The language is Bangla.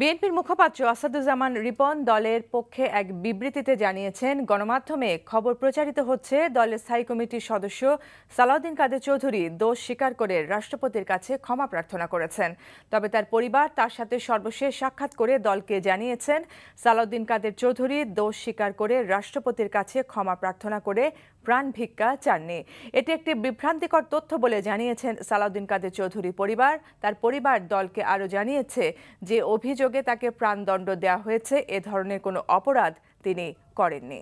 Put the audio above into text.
বিএনপির মুখপাত্র আসাদুজ্জামান রিপন দলের পক্ষে এক বিবৃতিতে জানিয়েছেন গণমাধ্যমে খবর প্রচারিত হচ্ছে দলের স্থায়ী কমিটির সদস্য সালাউদ্দিন কাদের চৌধুরী দোষ স্বীকার করে রাষ্ট্রপতির কাছে ক্ষমা প্রার্থনা করেছেন তবে তার পরিবার তার সাথে সর্বশেষ সাক্ষাৎ করে দলকে জানিয়েছেন সালাউদ্দিন কাদের চৌধুরী দোষ স্বীকার করে রাষ্ট্রপতির কাছে ক্ষমা প্রার্থনা করে প্রাণ ভিক্ষা চাননি এটি একটি বিভ্রান্তিকর তথ্য বলে জানিয়েছেন সালাউদ্দিন কাদের চৌধুরী পরিবার তার পরিবার দলকে আরও জানিয়েছে যে অভিযোগ অভিযোগে তাকে প্রাণদণ্ড দেওয়া হয়েছে এ ধরনের কোনো অপরাধ তিনি করেননি